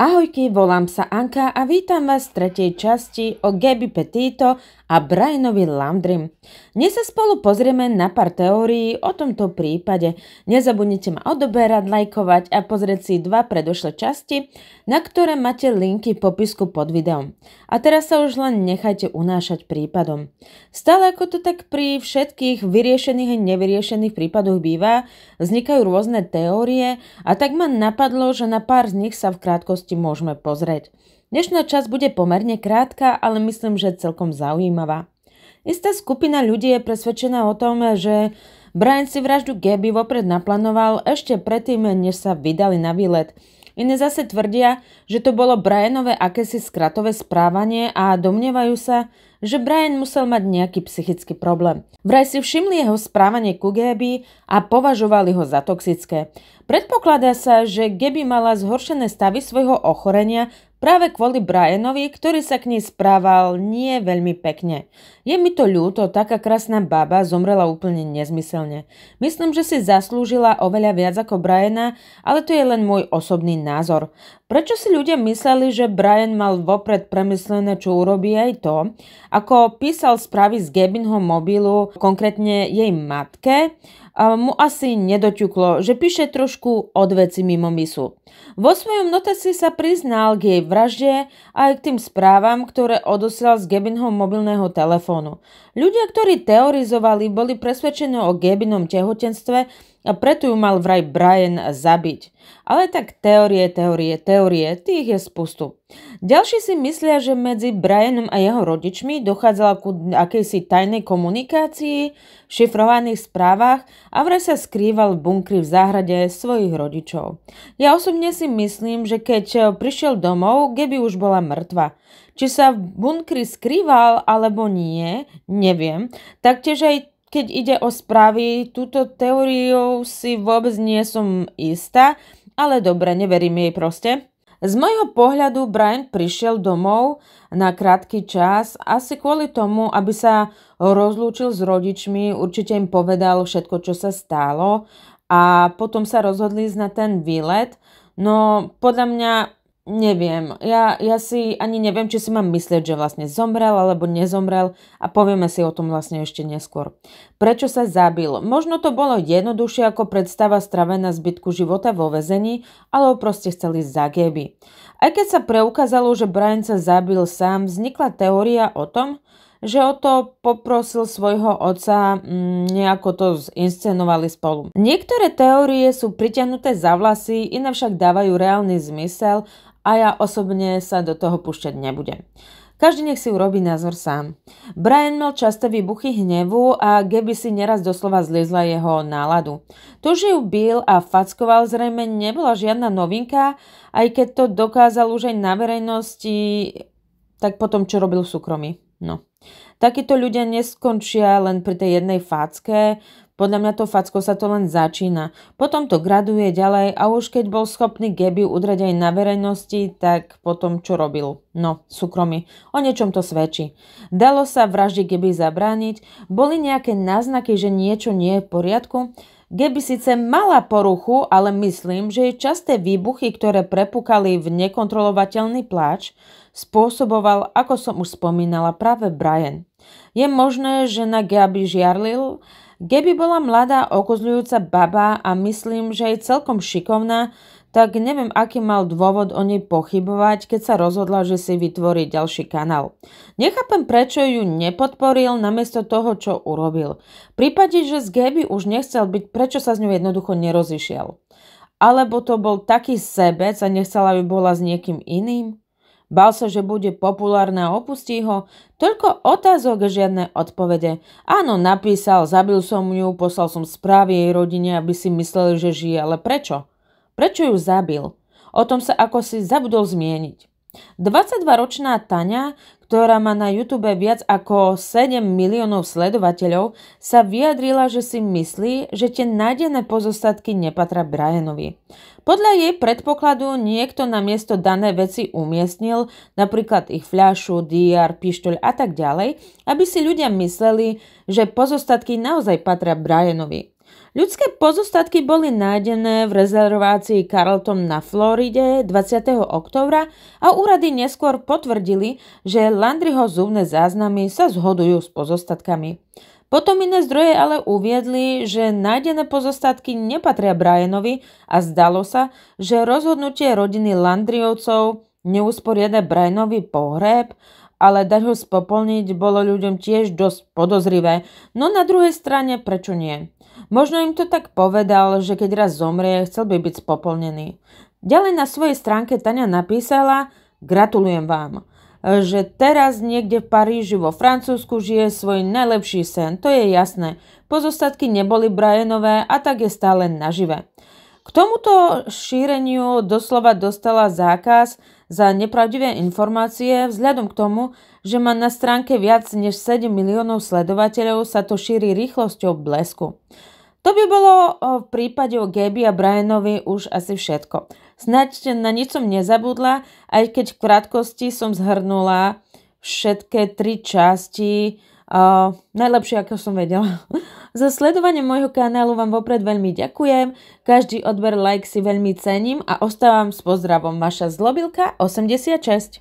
Ahojky, volám sa Anka a vítam vás v tretej časti o Gabby Petito a Brianovi Landrym. Dnes sa spolu pozrieme na pár teórií o tomto prípade. Nezabudnite ma odoberať, lajkovať a pozrieť si dva predošlé časti, na ktoré máte linky v popisku pod videom. A teraz sa už len nechajte unášať prípadom. Stále ako to tak pri všetkých vyriešených a nevyriešených prípadoch býva, vznikajú rôzne teórie a tak ma napadlo, že na pár z nich sa v krátkosti udalosti môžeme pozrieť. Dnešná časť bude pomerne krátka, ale myslím, že celkom zaujímavá. Istá skupina ľudí je presvedčená o tom, že Brian si vraždu Gabby vopred naplánoval ešte predtým, než sa vydali na výlet. Iné zase tvrdia, že to bolo Brianové akési skratové správanie a domnievajú sa, že Brian musel mať nejaký psychický problém. Vraj si všimli jeho správanie ku Gaby a považovali ho za toxické. Predpokladá sa, že Gaby mala zhoršené stavy svojho ochorenia Práve kvôli Brianovi, ktorý sa k nej správal nie veľmi pekne. Je mi to ľúto, taká krásna baba zomrela úplne nezmyselne. Myslím, že si zaslúžila oveľa viac ako Briana, ale to je len môj osobný názor. Prečo si ľudia mysleli, že Brian mal vopred premyslené, čo urobí aj to? Ako písal správy z Gabinho mobilu, konkrétne jej matke, mu asi nedoťuklo, že píše trošku od veci mimo misu. Vo svojom si sa priznal k jej vražde a aj k tým správam, ktoré odosiel z Gebinho mobilného telefónu. Ľudia, ktorí teorizovali, boli presvedčení o Gebinom tehotenstve, a preto ju mal vraj Brian zabiť. Ale tak teórie, teórie, teórie, tých je spustu. Ďalší si myslia, že medzi Brianom a jeho rodičmi dochádzala ku akejsi tajnej komunikácii, šifrovaných správach a vraj sa skrýval v bunkri v záhrade svojich rodičov. Ja osobne si myslím, že keď prišiel domov, Gabby už bola mŕtva. Či sa v bunkri skrýval alebo nie, neviem. Taktiež aj keď ide o správy, túto teóriou si vôbec nie som istá, ale dobre, neverím jej proste. Z môjho pohľadu Brian prišiel domov na krátky čas, asi kvôli tomu, aby sa rozlúčil s rodičmi, určite im povedal všetko, čo sa stalo a potom sa rozhodli ísť na ten výlet. No podľa mňa Neviem. Ja, ja si ani neviem, či si mám myslieť, že vlastne zomrel alebo nezomrel a povieme si o tom vlastne ešte neskôr. Prečo sa zabil? Možno to bolo jednoduchšie ako predstava stravená zbytku života vo väzení, ale ho proste chceli za Aj keď sa preukázalo, že Brian sa zabil sám, vznikla teória o tom, že o to poprosil svojho otca, mm, nejako to zinscenovali spolu. Niektoré teórie sú priťahnuté za vlasy, iné však dávajú reálny zmysel a ja osobne sa do toho pušťať nebudem. Každý nech si urobí názor sám. Brian mal časté výbuchy hnevu a Gabby si neraz doslova zlizla jeho náladu. To, že ju bil a fackoval zrejme nebola žiadna novinka, aj keď to dokázal už aj na verejnosti, tak potom čo robil v súkromí. No. Takíto ľudia neskončia len pri tej jednej facke, podľa mňa to facko sa to len začína. Potom to graduje ďalej a už keď bol schopný Gabby udrať aj na verejnosti, tak potom čo robil? No, súkromí. O niečom to svedčí. Dalo sa vraždi Gabby zabrániť, boli nejaké náznaky, že niečo nie je v poriadku, Gabby síce mala poruchu, ale myslím, že jej časté výbuchy, ktoré prepukali v nekontrolovateľný pláč, spôsoboval, ako som už spomínala, práve Brian. Je možné, že na Gabi žiarlil, Gaby bola mladá okozľujúca baba a myslím, že je celkom šikovná, tak neviem, aký mal dôvod o nej pochybovať, keď sa rozhodla, že si vytvorí ďalší kanál. Nechápem, prečo ju nepodporil namiesto toho, čo urobil. V prípade, že z Gaby už nechcel byť, prečo sa s ňou jednoducho nerozišiel? Alebo to bol taký sebec a nechcela by bola s niekým iným? Bal sa, že bude populárne a opustí ho. Toľko otázok, žiadne odpovede. Áno, napísal, zabil som ju, poslal som správy jej rodine, aby si mysleli, že žije, ale prečo? Prečo ju zabil? O tom sa ako si zabudol zmieniť. 22-ročná Tania, ktorá má na YouTube viac ako 7 miliónov sledovateľov, sa vyjadrila, že si myslí, že tie nájdené pozostatky nepatra Brianovi. Podľa jej predpokladu niekto na miesto dané veci umiestnil, napríklad ich fľašu, diar, pištoľ a tak ďalej, aby si ľudia mysleli, že pozostatky naozaj patria Brianovi. Ľudské pozostatky boli nájdené v rezervácii Carlton na Floride 20. oktobra a úrady neskôr potvrdili, že Landryho zubné záznamy sa zhodujú s pozostatkami. Potom iné zdroje ale uviedli, že nájdené pozostatky nepatria Brianovi a zdalo sa, že rozhodnutie rodiny Landriovcov neusporiada Brianovi pohreb, ale dať ho spopolniť bolo ľuďom tiež dosť podozrivé, no na druhej strane prečo nie? Možno im to tak povedal, že keď raz zomrie, chcel by byť spopolnený. Ďalej na svojej stránke Tania napísala Gratulujem vám, že teraz niekde v Paríži vo Francúzsku žije svoj najlepší sen, to je jasné. Pozostatky neboli Brianové a tak je stále nažive. K tomuto šíreniu doslova dostala zákaz za nepravdivé informácie vzhľadom k tomu, že má na stránke viac než 7 miliónov sledovateľov, sa to šíri rýchlosťou blesku. To by bolo v prípade o Gaby a Brianovi už asi všetko. Snaď na nič som nezabudla, aj keď v krátkosti som zhrnula všetké tri časti, uh, najlepšie ako som vedela. Za sledovanie môjho kanálu vám vopred veľmi ďakujem, každý odber like si veľmi cením a ostávam s pozdravom vaša zlobilka 86.